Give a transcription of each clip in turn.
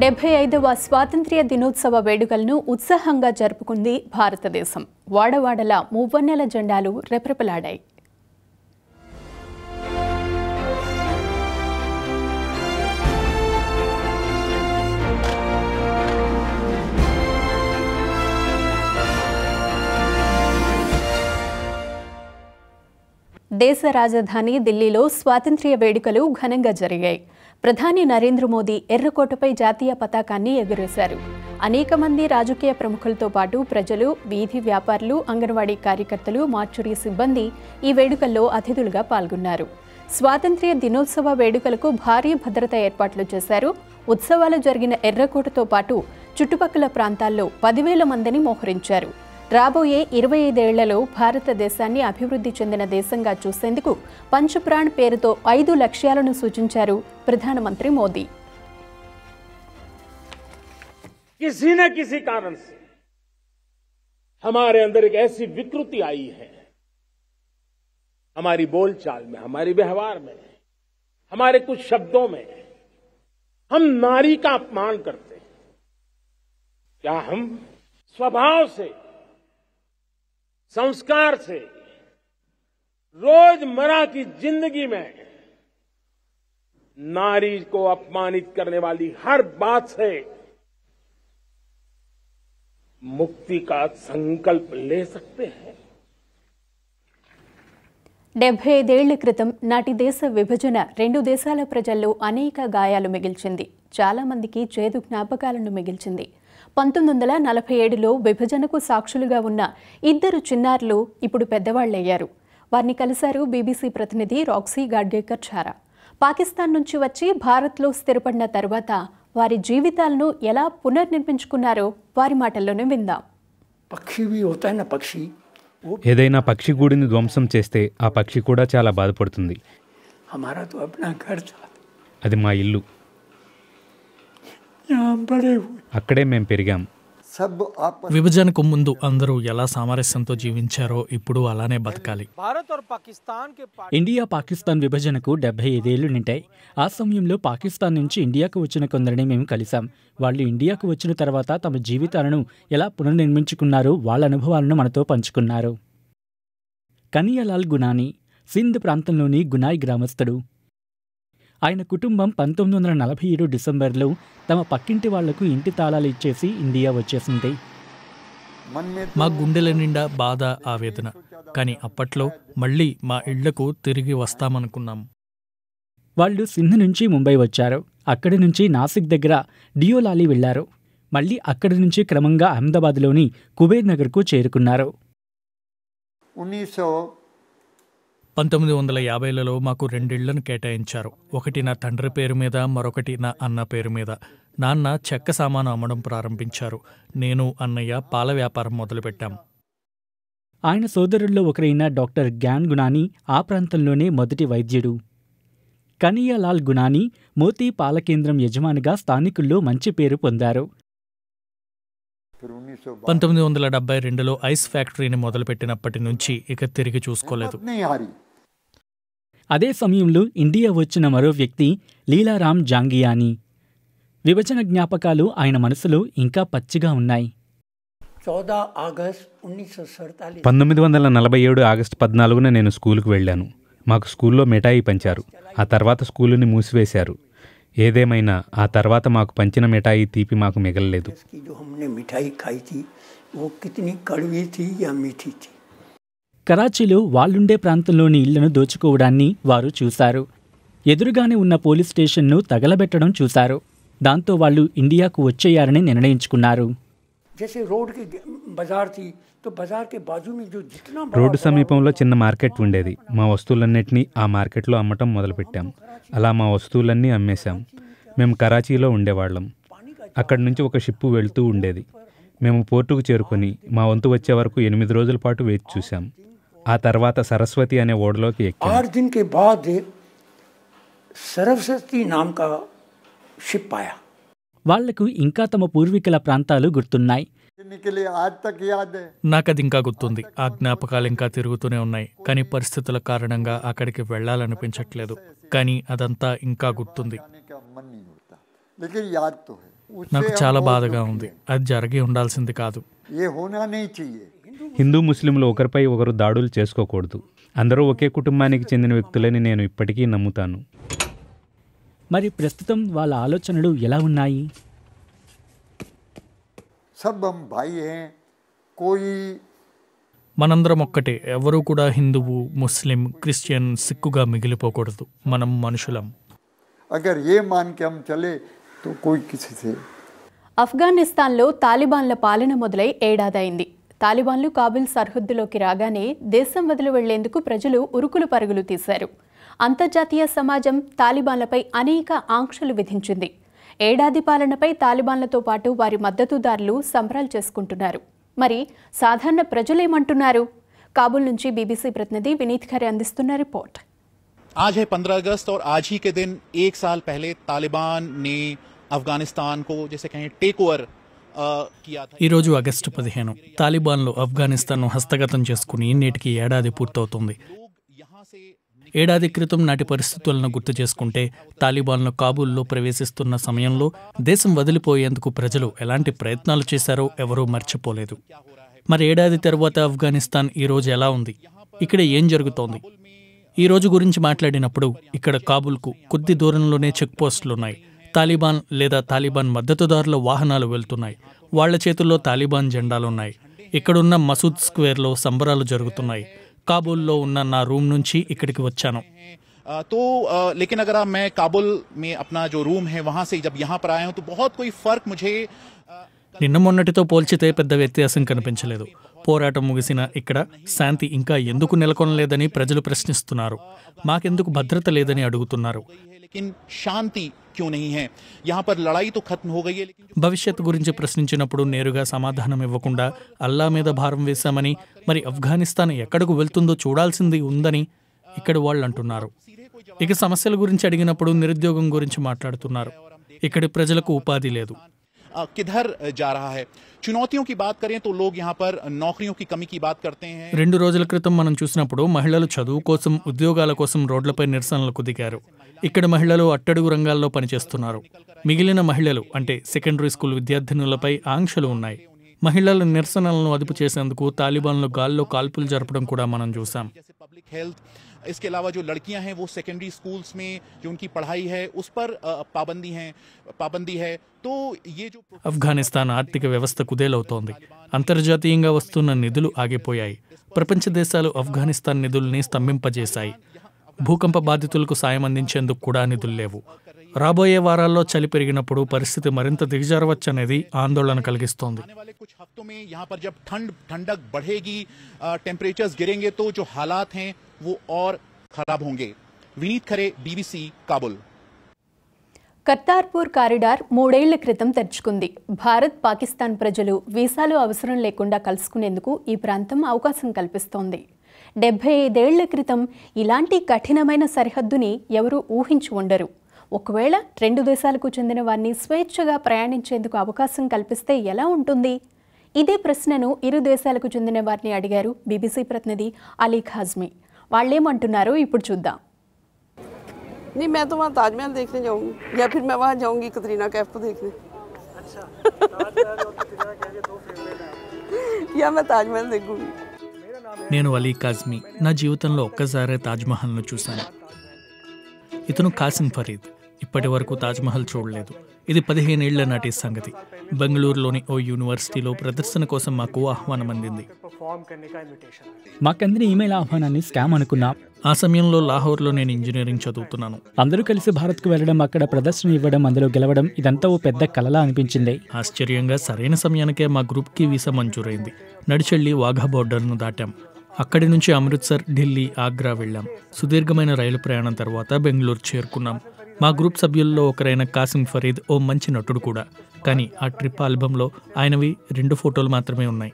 డెబ్బై ఐదవ స్వాతంత్ర్య దినోత్సవ వేడుకలను ఉత్సాహంగా జరుపుకుంది భారతదేశం వాడవాడల మువ్వన్నెల జెండాలు రెపరెపలాడాయి దేశ రాజధాని ఢిల్లీలో స్వాతంత్ర్య వేడుకలు ఘనంగా జరిగాయి ప్రధాని నరేంద్ర మోదీ ఎర్రకోటపై జాతీయ పతాకాన్ని ఎగురేశారు అనేక మంది రాజకీయ ప్రముఖులతో పాటు ప్రజలు వీధి వ్యాపారులు అంగన్వాడీ కార్యకర్తలు మార్చురీ సిబ్బంది ఈ వేడుకల్లో అతిథులుగా పాల్గొన్నారు స్వాతంత్ర్య దినోత్సవ వేడుకలకు భారీ భద్రత ఏర్పాట్లు చేశారు ఉత్సవాలు జరిగిన ఎర్రకోటతో పాటు చుట్టుపక్కల ప్రాంతాల్లో పదివేల మందిని మోహరించారు రాబోయే ఇరవై ఐదేళ్లలో భారతదేశాన్ని అభివృద్ధి చెందిన దేశంగా पंचप्राण पेर तो ఐదు లక్ష్యాలను సూచించారు प्रधानमंत्री मोदी किसी न किसी कारण से हमारे अंदर एक ऐसी विकृति आई है हमारी बोलचाल में हमारे व्यवहार में हमारे कुछ शब्दों में हम नारी का अपमान करते हैं क्या हम स्वभाव से संस्कार से रोजमर्रा की जिंदगी में नारी को अपमानित करने वाली हर बात से मुक्ति का संकल्प ले सकते हैं డెబ్బై ఐదేళ్ల క్రితం నాటి దేశ విభజన రెండు దేశాల ప్రజల్లో అనేక గాయాలు మిగిల్చింది చాలామందికి చేదు జ్ఞాపకాలను మిగిల్చింది పంతొమ్మిది వందల నలభై ఏడులో విభజనకు సాక్షులుగా ఉన్న ఇద్దరు చిన్నారులు ఇప్పుడు పెద్దవాళ్లయ్యారు వారిని కలిశారు బీబీసీ ప్రతినిధి రాక్సీ గాడ్గేకర్ చారా పాకిస్తాన్ నుంచి వచ్చి భారత్లో స్థిరపడిన తర్వాత వారి జీవితాలను ఎలా పునర్నిర్మించుకున్నారో వారి మాటల్లోనే విందాం పక్షి ఏదైనా పక్షి గూడిని ధ్వంసం చేస్తే ఆ పక్షి కూడా చాలా బాధపడుతుంది అది మా ఇల్లు అక్కడే మేము పెరిగాం విభజనకు ముందు అందరూ ఎలా సామరస్యంతో జీవించారో ఇప్పుడు అలానే బతకాలి ఇండియా పాకిస్తాన్ విభజనకు డెబ్బై ఐదేళ్లు నింటాయి ఆ సమయంలో పాకిస్తాన్ నుంచి ఇండియాకు వచ్చిన కొందరిని మేము కలిసాం వాళ్ళు ఇండియాకు వచ్చిన తర్వాత తమ జీవితాలను ఎలా పునర్నిర్మించుకున్నారో వాళ్ళ అనుభవాలను మనతో పంచుకున్నారు కనియలాల్ గునాని సింధ్ ప్రాంతంలోని గునాయ్ గ్రామస్థుడు ఆయన కుటుంబం పంతొమ్మిది వందల నలభై ఏడు డిసెంబర్లో తమ పక్కింటి వాళ్లకు ఇంటి తాళాలు ఇచ్చేసి ఇండియా వచ్చేసింది మా గుండెల నిండా బాధ ఆవేదన కానీ అప్పట్లో మళ్ళీ మా ఇళ్లకు తిరిగి వస్తామనుకున్నాం వాళ్ళు సింధ్ నుంచి ముంబై వచ్చారు అక్కడి నుంచి నాసిక్ దగ్గర డియోలాలి వెళ్లారు మళ్ళీ అక్కడి నుంచి క్రమంగా అహ్మదాబాద్లోని కుబేర్ నగర్కు చేరుకున్నారు పంతొమ్మిది వందల యాభైలలో మాకు రెండిళ్లను కేటాయించారు ఒకటి నా తండ్రి పేరు మీద మరొకటి నా అన్న పేరు మీద నాన్న చెక్క సామాను అమ్మడం ప్రారంభించారు నేను అన్నయ్య పాల వ్యాపారం మొదలుపెట్టాం ఆయన సోదరుల్లో ఒకరైన డాక్టర్ గ్యాన్ గుణాని ఆ ప్రాంతంలోనే మొదటి వైద్యుడు కనియాలాల్ గుణాని మోతీ పాల కేంద్రం యజమానిగా స్థానికుల్లో మంచి పేరు పొందారు పంతొమ్మిది వందల డెబ్బై రెండులో ఐస్ ఫ్యాక్టరీని మొదలుపెట్టినప్పటి నుంచి ఇక తిరిగి చూసుకోలేదు అదే సమయంలో ఇండియా వచ్చిన మరో వ్యక్తి లీలారామ్ జాంగియాని విభజన జ్ఞాపకాలు ఆయన మనసులో ఇంకా పచ్చిగా ఉన్నాయి పంతొమ్మిది వందల నలభై ఏడు ఆగస్టు పద్నాలుగున నేను స్కూల్కి వెళ్ళాను మాకు స్కూల్లో మిఠాయి పంచారు ఆ తర్వాత స్కూలుని మూసివేశారు ఏదేమైనా ఆ తర్వాత మాకు పంచిన మిఠాయి తీపి మాకు మిగలలేదు మిఠాయి కరాచీలో వాళ్ళుండే ప్రాంతంలోని ఇళ్లను దోచుకోవడాన్ని వారు చూశారు ఎదురుగానే ఉన్న పోలీస్ స్టేషన్ను తగలబెట్టడం చూశారు దాంతో వాళ్ళు ఇండియాకు వచ్చేయారని నిర్ణయించుకున్నారు రోడ్డు సమీపంలో చిన్న మార్కెట్ ఉండేది మా వస్తువులన్నింటినీ ఆ మార్కెట్లో అమ్మటం మొదలుపెట్టాం అలా మా వస్తువులన్నీ అమ్మేశాం మేము కరాచీలో ఉండేవాళ్ళం అక్కడి నుంచి ఒక షిప్పు వెళ్తూ ఉండేది మేము పోర్టుకు చేరుకొని మా వంతు వచ్చే వరకు ఎనిమిది రోజుల పాటు వేచి చూశాం ఆ తర్వాత సరస్వతి అనే ఓడలోకి ఎక్కి ఆరు సరస్వతి షిప్ ఆయా వాళ్లకు ఇంకా తమ పూర్వీకుల ప్రాంతాలు గుర్తున్నాయి నాకది ఇంకా గుర్తుంది ఆ జ్ఞాపకాలు ఇంకా తిరుగుతూనే ఉన్నాయి కానీ పరిస్థితుల కారణంగా అక్కడికి వెళ్ళాలనిపించట్లేదు కానీ అదంతా ఇంకా గుర్తుంది నాకు చాలా బాధగా ఉంది అది జరిగి ఉండాల్సింది కాదు హిందూ ముస్లింలు ఒకరిపై ఒకరు దాడులు చేసుకోకూడదు అందరూ ఒకే కుటుంబానికి చెందిన వ్యక్తులని నేను ఇప్పటికీ నమ్ముతాను మరి ప్రస్తుతం వాళ్ళ ఆలోచనలు ఎలా ఉన్నాయి మనందరం ఒక్కటే ఎవరూ కూడా హిందువు ముస్లిం క్రిస్టియన్ సిక్కుగా మిగిలిపోకూడదు మనం మనుషులం అగర్ ఏ ఆఫ్ఘనిస్తాన్లో తాలిబాన్ల పాలన మొదలై ఏడాదైంది తాలిబాన్లు కాబుల్ సరిహద్దులోకి రాగానే దేశం వదిలి వెళ్లేందుకు ప్రజలు ఉరుకులు పరుగులు తీశారు అంతర్జాతీయ సమాజం తాలిబాన్లపై అనేక ఆంక్షలు విధించింది ఏడాది పాలనపై తాలిబాన్లతో పాటు వారి మద్దతుదారులు సంబరాలు చేసుకుంటున్నారు మరి సాధారణ ప్రజలేమంటున్నారు కాబుల్ నుంచి బీబీసీ ప్రతినిధి వినీత్ ఖరే అందిస్తున్న రిపోర్ట్ आज है 15 अगस्त और आज ही के दिन एक साल पहले तालिबान ने अफगानिस्तान को जैसे कहें टेक ओवर ఈరోజు ఆగస్టు పదిహేను తాలిబాన్లు ఆఫ్ఘనిస్తాన్ను హస్తగతం చేసుకుని నేటికి ఏడాది పూర్తవుతుంది ఏడాది క్రితం నాటి పరిస్థితులను గుర్తు చేసుకుంటే తాలిబాన్లు కాబూల్లో ప్రవేశిస్తున్న సమయంలో దేశం వదిలిపోయేందుకు ప్రజలు ఎలాంటి ప్రయత్నాలు చేశారో ఎవరూ మర్చిపోలేదు మరి ఏడాది తర్వాత ఆఫ్ఘనిస్తాన్ ఈరోజు ఎలా ఉంది ఇక్కడ ఏం జరుగుతోంది ఈ రోజు గురించి మాట్లాడినప్పుడు ఇక్కడ కాబుల్కు కొద్ది దూరంలోనే చెక్ పోస్టులున్నాయి తాలిబాన్ లేదా తాలిబాన్ మద్దతుదారుల వాహనాలు వెళ్తున్నాయి వాళ్ల చేతుల్లో తాలిబాన్ జెండాలున్నాయి ఇక్కడున్న మసూద్ స్క్వేర్లో సంబరాలు జరుగుతున్నాయి కాబూల్లో ఉన్న నా రూమ్ నుంచి ఇక్కడికి వచ్చాను తో लेकिन अगर మే కాబుల్ काबुल అప్నా अपना जो रूम है वहां నిన్న మొన్నటితో పోల్చితే పెద్ద వ్యత్యాసం కనిపించలేదు పోరాటం ముగిసిన ఇక్కడ శాంతి ఇంకా ఎందుకు నెలకొనలేదని ప్రజలు ప్రశ్నిస్తున్నారు మాకెందుకు భద్రత లేదని అడుగుతున్నారు లేకిన్ శాంతి यहाँ భవిష్యత్తు గురించి ప్రశ్నించినప్పుడు నేరుగా సమాధానం ఇవ్వకుండా అల్లా మీద భారం వేశామని మరి ఆఫ్ఘనిస్తాన్ ఎక్కడకు వెళ్తుందో చూడాల్సింది ఉందని ఇక్కడ వాళ్ళు అంటున్నారు ఇక సమస్యల గురించి అడిగినప్పుడు నిరుద్యోగం గురించి మాట్లాడుతున్నారు ఇక్కడి ప్రజలకు ఉపాధి లేదు కిధర్ जा रहा है చునౌతీయో బాత్ కరే తో లోగ్ యహా పర్ నౌకరియో కమీ కి బాత్ కర్తే హై రెండు రోజుల క్రితం మనం చూసినప్పుడు మహిళలు చదువు కోసం ఉద్యోగాల కోసం రోడ్లపై నిరసనలకు దిగారు ఇక్కడ మహిళలు అట్టడుగు రంగాల్లో పనిచేస్తున్నారు మిగిలిన మహిళలు అంటే సెకండరీ స్కూల్ విద్యార్థినులపై ఆంక్షలు ఉన్నాయి మహిళల నిరసనలను అదుపు చేసేందుకు తాలిబాన్లు గాల్లో కాల్పులు జరపడం కూడా మనం చూసాం इसके अलावा जो लड़कियां हैं वो सेकेंडरी स्कूल्स में जो उनकी पढ़ाई है उस पर पाबंदी है पाबंदी है तो ये जो ఆఫ్ఘనిస్తాన్ ఆర్థిక వ్యవస్థ కుదేలవుతోంది అంతర్జాతీయంగా వస్తున్న నిధులు ఆగిపోయాయి ప్రపంచ దేశాలు ఆఫ్ఘనిస్తాన్ నిధుల్ని స్తంభింపజేశాయి భూకంప బాధితులకు సాయం అందించేందుకు కూడా నిధులు లేవు రాబోయే వారాల్లో చలి పెరిగినప్పుడు పరిస్థితి మరింత దిగజారవచ్చు అనేది ఆందోళన కలిగిస్తోంది వినీత్ ఖరే బీబీసీ కాబుల్ కర్తార్పూర్ కారిడార్ మూడేళ్ల క్రితం తెరుచుకుంది భారత్ పాకిస్తాన్ ప్రజలు వీసాలు అవసరం లేకుండా కలుసుకునేందుకు ఈ ప్రాంతం అవకాశం కల్పిస్తోంది డెబ్బై ఐదేళ్ల క్రితం ఇలాంటి కఠినమైన సరిహద్దుని ఎవరూ ఊహించి ఉండరు ఒకవేళ రెండు దేశాలకు చెందిన వారిని స్వేచ్ఛగా ప్రయాణించేందుకు అవకాశం కల్పిస్తే ఎలా ఉంటుంది ఇదే ప్రశ్నను ఇరు దేశాలకు చెందిన వారిని అడిగారు బీబీసీ ప్రతినిధి అలీ ఖాజ్మీ వాళ్ళేమంటున్నారో ఇప్పుడు చూద్దాం नहीं मैं तो वहाँ ताजमहल देखने जाऊँगी या फिर मैं वहाँ जाऊँगी कतरीना कैफ को देखने या मैं ताजमहल देखूँगी నేను అలీ కాజ్మీ నా జీవితంలో ఒక్కసారే తాజ్మహల్ను చూశాను ఇతను కాసిం ఫరీద్ ఇప్పటి వరకు తాజ్మహల్ చూడలేదు ఇది పదిహేనేళ్ల నాటి సంగతి బెంగళూరులోని ఓ యూనివర్సిటీలో ప్రదర్శన కోసం మాకు ఆహ్వానం అందింది మాకందిన ఈమెయిల్ ఆహ్వానాన్ని స్కామ్ అనుకున్నా ఆ సమయంలో లాహోర్లో నేను ఇంజనీరింగ్ చదువుతున్నాను అందరూ కలిసి భారత్కు వెళ్ళడం అక్కడ ప్రదర్శన ఇవ్వడం అందులో గెలవడం ఇదంతా ఓ పెద్ద కలలా అనిపించింది ఆశ్చర్యంగా సరైన సమయానికే మా గ్రూప్కి వీసా మంజూరైంది నడిచెళ్ళి వాఘా బోర్డర్ను దాటాం అక్కడి నుంచి అమృత్సర్ ఢిల్లీ ఆగ్రా వెళ్ళాం సుదీర్ఘమైన రైలు ప్రయాణం తర్వాత బెంగళూరు చేరుకున్నాం మా గ్రూప్ సభ్యుల్లో ఒకరైన కాసిం ఫరీద్ ఓ మంచి నటుడు కూడా కానీ ఆ ట్రిప్ ఆల్బంలో ఆయనవి రెండు ఫోటోలు మాత్రమే ఉన్నాయి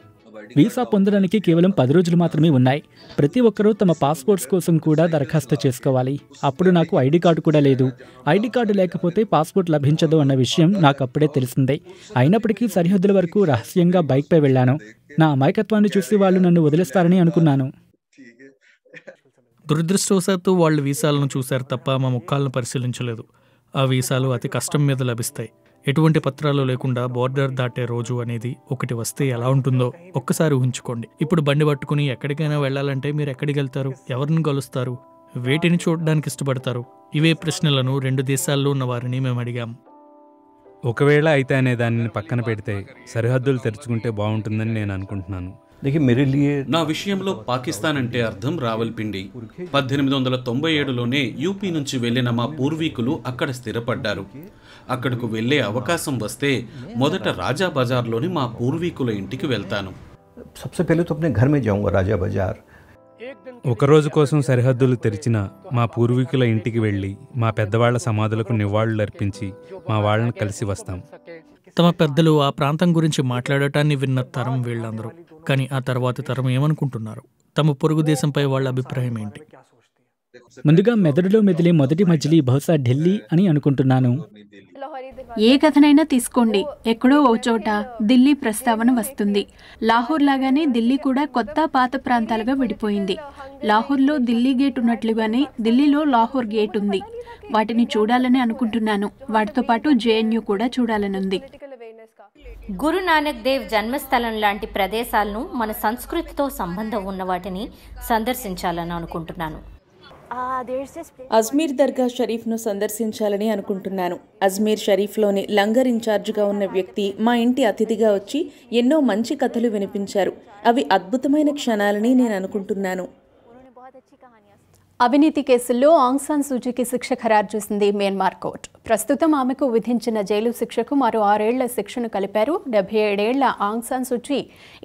వీసా పొందడానికి కేవలం పది రోజులు మాత్రమే ఉన్నాయి ప్రతి ఒక్కరూ తమ పాస్పోర్ట్స్ కోసం కూడా దరఖాస్తు చేసుకోవాలి అప్పుడు నాకు ఐడి కార్డు కూడా లేదు ఐడి కార్డు లేకపోతే పాస్పోర్ట్ లభించదు అన్న విషయం నాకు అప్పుడే తెలిసిందే అయినప్పటికీ సరిహద్దుల వరకు రహస్యంగా బైక్పై వెళ్ళాను నా అమాయకత్వాన్ని చూసి వాళ్ళు నన్ను వదిలేస్తారని అనుకున్నాను దురదృష్టవశాత్తు వాళ్ళు వీసాలను చూశారు తప్ప మా ముఖాలను పరిశీలించలేదు ఆ వీసాలు అతి కష్టం మీద లభిస్తాయి ఎటువంటి పత్రాలు లేకుండా బోర్డర్ దాటే రోజు అనేది ఒకటి వస్తే ఎలా ఉంటుందో ఒక్కసారి ఊహించుకోండి ఇప్పుడు బండి పట్టుకుని ఎక్కడికైనా వెళ్ళాలంటే మీరు ఎక్కడికి వెళ్తారు ఎవరిని కలుస్తారు వేటిని చూడడానికి ఇష్టపడతారు ఇవే ప్రశ్నలను రెండు దేశాల్లో ఉన్న వారిని మేము అడిగాం ఒకవేళ అయితే అనే దానిని పక్కన పెడితే సరిహద్దులు తెరుచుకుంటే బాగుంటుందని నేను అనుకుంటున్నాను నా విషయంలో పాకిస్తాన్ అంటే అర్థం రావల్పిండి పద్దెనిమిది వందల తొంభై ఏడులోనే యూపీ నుంచి వెళ్ళిన మా పూర్వీకులు అక్కడ స్థిరపడ్డారు అక్కడకు వెళ్ళే అవకాశం వస్తే మొదట రాజా బజార్లోని మా పూర్వీకుల ఇంటికి వెళ్తాను सबसे पहले ఒకరోజు కోసం సరిహద్దులు తెరిచిన మా పూర్వీకుల ఇంటికి వెళ్ళి మా పెద్దవాళ్ల సమాధులకు నివాళులు అర్పించి మా వాళ్ళని కలిసి వస్తాం తమ పెద్దలు ఆ ప్రాంతం గురించి మాట్లాడటాన్ని విన్న తరం వీళ్ళందరూ కానీ ఆ తర్వాత తరం ఏమనుకుంటున్నారు తమ పొరుగు దేశంపై వాళ్ళ అభిప్రాయం ఏంటి ముందుగా మెదడులో మెదిలే మొదటి మజిలీ బహుశా ఢిల్లీ అని అనుకుంటున్నాను ఏ కథనైనా తీసుకోండి ఎక్కడో ఓ చోట ఢిల్లీ ప్రస్తావన వస్తుంది లాహోర్ లాగానే ఢిల్లీ కూడా కొత్త పాత ప్రాంతాలుగా విడిపోయింది లాహోర్లో ఢిల్లీ గేట్ ఉన్నట్లుగానే ఢిల్లీలో లాహోర్ గేట్ ఉంది వాటిని చూడాలని అనుకుంటున్నాను వాటితో పాటు జేఎన్యూ కూడా చూడాలనుంది గురు నానక్ దేవ్ జన్మస్థలం లాంటి ప్రదేశాలను మన సంస్కృతితో సంబంధం ఉన్న వాటిని సందర్శించాలని అనుకుంటున్నాను అజ్మీర్ దర్గా షరీఫ్ను సందర్శించాలని అనుకుంటున్నాను అజ్మీర్ షరీఫ్లోని లంగర్ ఇన్ఛార్జ్గా ఉన్న వ్యక్తి మా ఇంటి అతిథిగా వచ్చి ఎన్నో మంచి కథలు వినిపించారు అవి అద్భుతమైన క్షణాలని నేను అనుకుంటున్నాను అవినీతి కేసుల్లో ఆంగ్సాన్ సూచీకి శిక్ష ఖరారు చేసింది మియన్మార్ కోర్టు ప్రస్తుతం ఆమెకు విధించిన జైలు శిక్షకు మరో ఆరేళ్ల శిక్షను కలిపారు డెబ్బై ఏడేళ్ల ఆంగ్సాన్ సూచి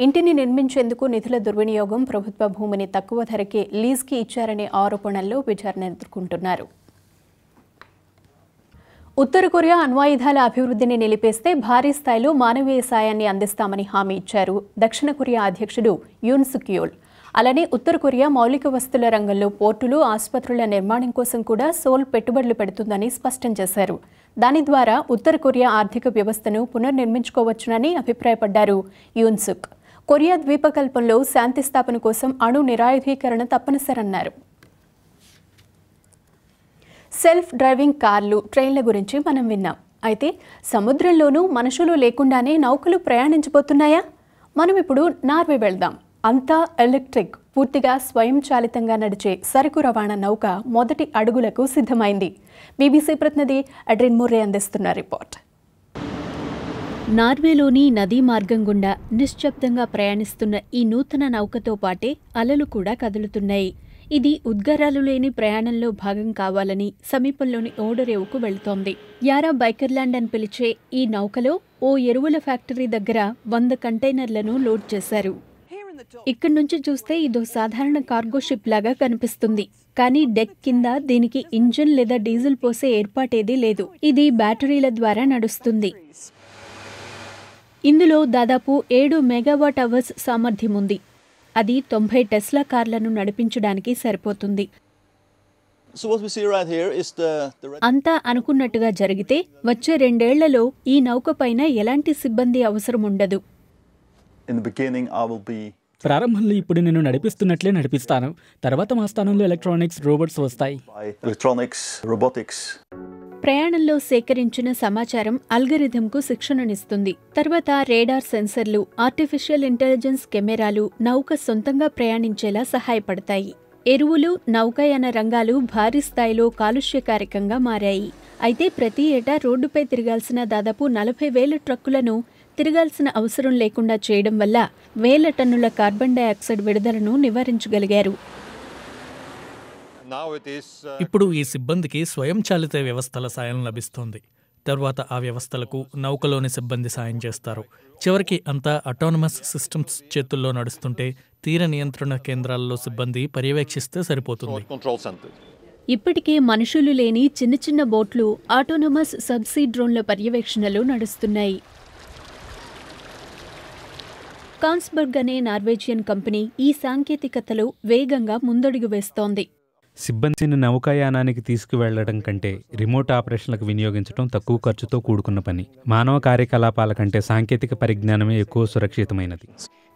ఇంటిని నిర్మించేందుకు నిధుల దుర్వినియోగం ప్రభుత్వ భూమిని తక్కువ ధరకి లీజ్కి ఇచ్చారనే ఆరోపణల్లో విచారణ ఎదుర్కొంటున్నారు ఉత్తర కొరియా అణ్వాయుధాల అభివృద్ధిని నిలిపేస్తే భారీ స్థాయిలో మానవీయ సాయాన్ని అందిస్తామని హామీ ఇచ్చారు దక్షిణ కొరియా అధ్యక్షుడు యూన్ సుకియోల్ అలానే ఉత్తర కొరియా మౌలిక వస్తువుల రంగంలో పోర్టులు ఆసుపత్రుల నిర్మాణం కోసం కూడా సోల్ పెట్టుబడులు పెడుతుందని స్పష్టం చేశారు దాని ద్వారా ఉత్తర కొరియా ఆర్థిక వ్యవస్థను పునర్నిర్మించుకోవచ్చునని అభిప్రాయపడ్డారు యూన్సుక్ కొరియా ద్వీపకల్పంలో శాంతి స్థాపన కోసం అణు నిరాయుధీకరణ తప్పనిసరన్నారు సెల్ఫ్ డ్రైవింగ్ కార్లు ట్రైన్ల గురించి మనం విన్నాం అయితే సముద్రంలోనూ మనుషులు లేకుండానే నౌకలు ప్రయాణించబోతున్నాయా మనం ఇప్పుడు నార్వే వెళ్దాం అంతా ఎలక్ట్రిక్ పూర్తిగా స్వయంచాలితంగా నడిచే సరుకు రవాణా నౌక మొదటి అడుగులకు సిద్ధమైంది బీబీసీ ప్రతినిధి అడ్రిన్ ముర్రే అందిస్తున్న రిపోర్ట్ నార్వేలోని నదీ మార్గం గుండా నిశ్శబ్దంగా ప్రయాణిస్తున్న ఈ నూతన నౌకతో పాటే అలలు కూడా కదులుతున్నాయి ఇది ఉద్గారాలు లేని ప్రయాణంలో భాగం కావాలని సమీపంలోని ఓడరేవుకు వెళుతోంది యారా బైకర్లాండ్ అని పిలిచే ఈ నౌకలో ఓ ఎరువుల ఫ్యాక్టరీ దగ్గర వంద కంటైనర్లను లోడ్ చేశారు ఇక్కడి నుంచి చూస్తే ఇదో సాధారణ కార్గో షిప్ లాగా కనిపిస్తుంది కానీ డెక్ కింద దీనికి ఇంజిన్ లేదా డీజిల్ పోసే ఏర్పాటేదీ లేదు ఇది బ్యాటరీల ద్వారా నడుస్తుంది ఇందులో దాదాపు ఏడు మెగావాట్ అవర్స్ సామర్థ్యం ఉంది అది తొంభై టెస్లా కార్లను నడిపించడానికి సరిపోతుంది అంతా అనుకున్నట్టుగా జరిగితే వచ్చే రెండేళ్లలో ఈ నౌక పైన ఎలాంటి సిబ్బంది అవసరం ఉండదు in the beginning, I will be ప్రారంభంలో ఇప్పుడు నేను నడిపిస్తున్నట్లే నడిపిస్తాను తర్వాత మా స్థానంలో ఎలక్ట్రానిక్స్ రోబోట్స్ వస్తాయి ఎలక్ట్రానిక్స్ ప్రయాణంలో సేకరించిన సమాచారం అల్గరిథంకు శిక్షణనిస్తుంది తర్వాత రేడార్ సెన్సర్లు ఆర్టిఫిషియల్ ఇంటెలిజెన్స్ కెమెరాలు నౌక సొంతంగా ప్రయాణించేలా సహాయపడతాయి ఎరువులు నౌకాయన రంగాలు భారీ స్థాయిలో కాలుష్యకారకంగా మారాయి అయితే ప్రతి ఏటా రోడ్డుపై తిరగాల్సిన దాదాపు నలభై వేల ట్రక్కులను తిరగాల్సిన అవసరం లేకుండా చేయడం వల్ల వేల టన్నుల కార్బన్ డయాక్సైడ్ విడుదలను నివారించగలిగారు uh, ఇప్పుడు ఈ సిబ్బందికి స్వయంచాలిత వ్యవస్థల సాయం లభిస్తోంది తర్వాత ఆ వ్యవస్థలకు నౌకలోని సిబ్బంది సాయం చేస్తారు చివరికి అంతా అటానమస్ సిస్టమ్స్ చేతుల్లో నడుస్తుంటే తీర నియంత్రణ కేంద్రాల్లో సిబ్బంది పర్యవేక్షిస్తే సరిపోతుంది ఇప్పటికే మనుషులు లేని చిన్న చిన్న బోట్లు ఆటోనమస్ సబ్సీ డ్రోన్ల పర్యవేక్షణలు నడుస్తున్నాయి కాన్స్బర్గ్ అనే నార్వేజియన్ కంపెనీ ఈ సాంకేతికతలో వేగంగా ముందడుగు వేస్తోంది సిబ్బందిని నౌకాయానానికి తీసుకువెళ్లడం కంటే రిమోట్ ఆపరేషన్లకు వినియోగించడం తక్కువ ఖర్చుతో కూడుకున్న పని మానవ కార్యకలాపాల కంటే సాంకేతిక పరిజ్ఞానమే ఎక్కువ సురక్షితమైనది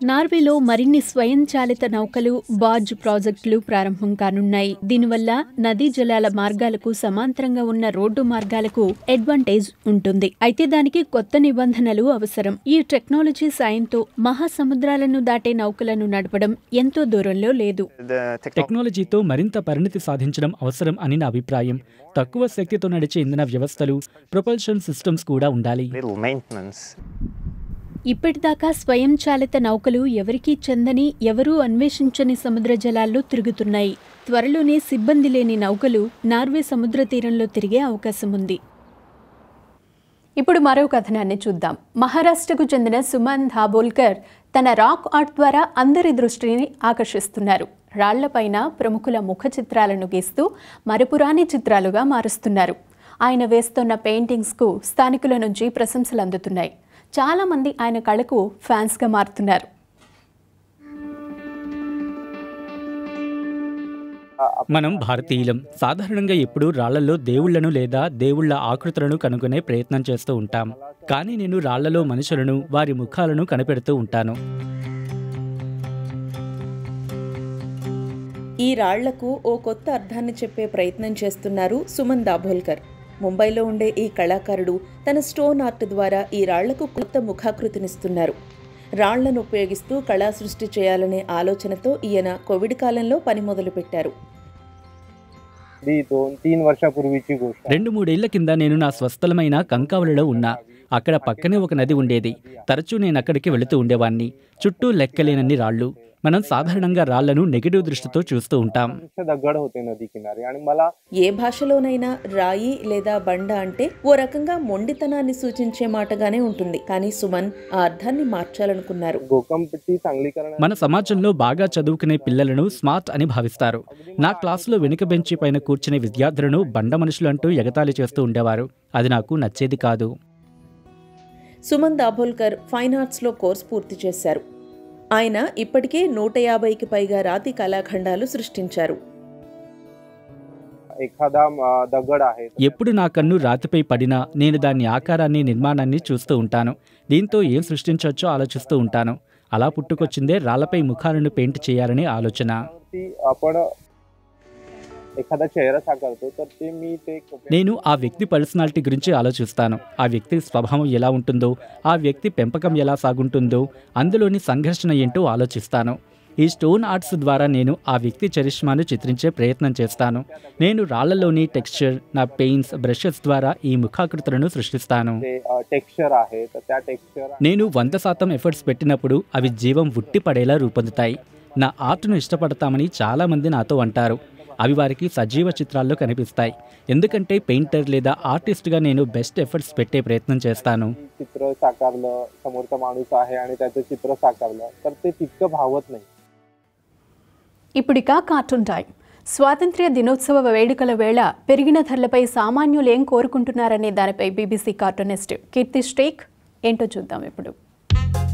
నార్వేలో మరిన్ని స్వయంచాలిత నౌకలు బార్జ్ ప్రాజెక్టులు ప్రారంభం కానున్నాయి దీనివల్ల నదీ జలాల మార్గాలకు సమాంతరంగా ఉన్న రోడ్డు మార్గాలకు అడ్వాంటేజ్ ఉంటుంది అయితే దానికి కొత్త నిబంధనలు అవసరం ఈ టెక్నాలజీ సాయంతో మహాసముద్రాలను దాటే నౌకలను నడపడం ఎంతో దూరంలో లేదు టెక్నాలజీతో మరింత పరిణతి సాధించడం అవసరం అని నా అభిప్రాయం తక్కువ శక్తితో నడిచే ఇంధన వ్యవస్థలు ప్రొపల్షన్ సిస్టమ్స్ కూడా ఉండాలి ఇప్పటిదాకా స్వయంచాలిత నౌకలు ఎవరికీ చెందని ఎవరూ అన్వేషించని సముద్ర జలాల్లో తిరుగుతున్నాయి త్వరలోనే సిబ్బంది లేని నౌకలు నార్వే సముద్ర తీరంలో తిరిగే అవకాశం ఉంది ఇప్పుడు మరో కథనాన్ని చూద్దాం మహారాష్ట్రకు చెందిన సుమన్ ధాబోల్కర్ తన రాక్ ఆర్ట్ ద్వారా అందరి దృష్టిని ఆకర్షిస్తున్నారు రాళ్లపైన ప్రముఖుల ముఖ చిత్రాలను గీస్తూ మరపురాని చిత్రాలుగా మారుస్తున్నారు ఆయన వేస్తున్న పెయింటింగ్స్కు స్థానికుల నుంచి ప్రశంసలు అందుతున్నాయి చాలామంది ఆయన కళకు ఫ్యాన్స్గా మారుతున్నారు మనం భారతీయులం సాధారణంగా ఎప్పుడూ రాళ్లలో దేవుళ్లను లేదా దేవుళ్ల ఆకృతులను కనుగొనే ప్రయత్నం చేస్తూ ఉంటాం కానీ నేను రాళ్లలో మనుషులను వారి ముఖాలను కనిపెడుతూ ఉంటాను ఈ రాళ్లకు ఓ కొత్త అర్థాన్ని చెప్పే ప్రయత్నం చేస్తున్నారు సుమన్ దాభోల్కర్ ముంబైలో ఉండే ఈ కళాకారుడు తన స్టోన్ ఆర్ట్ ద్వారా ఈ రాళ్లకు కొత్త ముఖాకృతినిస్తున్నారు రాళ్లను ఉపయోగిస్తూ కళా సృష్టి చేయాలనే ఆలోచనతో ఈయన కోవిడ్ కాలంలో పని మొదలుపెట్టారు రెండు మూడేళ్ల కింద నేను నా స్వస్థలమైన కంకావళిలో ఉన్నా అక్కడ పక్కనే ఒక నది ఉండేది తరచూ నేను అక్కడికి వెళుతూ ఉండేవాణ్ణి చుట్టూ లెక్కలేనన్ని రాళ్ళు మనం సాధారణంగా రాళ్లను నెగిటివ్ దృష్టితో చూస్తూ ఉంటాం ఏ భాషలోనైనా రాయి లేదా బండ అంటే ఓ రకంగా మొండితనాన్ని సూచించే మాటగానే ఉంటుంది కానీ సుమన్ ఆ అర్థాన్ని మార్చాలనుకున్నారు మన సమాజంలో బాగా చదువుకునే పిల్లలను స్మార్ట్ అని భావిస్తారు నా క్లాసులో వెనుక బెంచి పైన కూర్చునే విద్యార్థులను బండ మనుషులు అంటూ ఎగతాళి చేస్తూ ఉండేవారు అది నాకు నచ్చేది కాదు సుమన్ దాభోల్కర్ ఫైన్ ఆర్ట్స్లో కోర్స్ పూర్తి చేశారు ఆయన ఇప్పటికే నూట యాభైకి పైగా రాతి కళాఖండాలు సృష్టించారు ఎప్పుడు నా కన్ను రాతిపై పడినా నేను దాని ఆకారాన్ని నిర్మాణాన్ని చూస్తూ ఉంటాను దీంతో ఏం సృష్టించవచ్చో ఆలోచిస్తూ ఉంటాను అలా పుట్టుకొచ్చిందే రాళ్లపై ముఖాలను పెయింట్ చేయాలనే ఆలోచన నేను ఆ వ్యక్తి పర్సనాలిటీ గురించి ఆలోచిస్తాను ఆ వ్యక్తి స్వభావం ఎలా ఉంటుందో ఆ వ్యక్తి పెంపకం ఎలా సాగుంటుందో అందులోని సంఘర్షణ ఏంటో ఆలోచిస్తాను ఈ స్టోన్ ఆర్ట్స్ ద్వారా నేను ఆ వ్యక్తి చరిష్మాను చిత్రించే ప్రయత్నం చేస్తాను నేను రాళ్లలోని టెక్స్చర్ నా పెయింట్స్ బ్రషెస్ ద్వారా ఈ ముఖాకృతులను సృష్టిస్తాను నేను వంద శాతం ఎఫర్ట్స్ పెట్టినప్పుడు అవి జీవం ఉట్టిపడేలా రూపొందుతాయి నా ఆర్ట్ను ఇష్టపడతామని చాలామంది నాతో అంటారు అవి వారికి సజీవ చిత్రాల్లో కనిపిస్తాయి ఎందుకంటే పెయింటర్ లేదా ఆర్టిస్ట్గా నేను బెస్ట్ ఎఫర్ట్స్ పెట్టే ప్రయత్నం చేస్తాను चित्र साकारलं समोरचा माणूस आहे आणि त्याचं चित्र साकारलं तर ఇప్పుడిక కార్టూన్ టైం స్వాతంత్ర్య దినోత్సవ వేడుకల వేళ పెరిగిన ధరలపై సామాన్యులు ఏం కోరుకుంటున్నారనే దానిపై బీబీసీ కార్టూనిస్ట్ కీర్తి స్టేక్ ఏంటో చూద్దాం ఇప్పుడు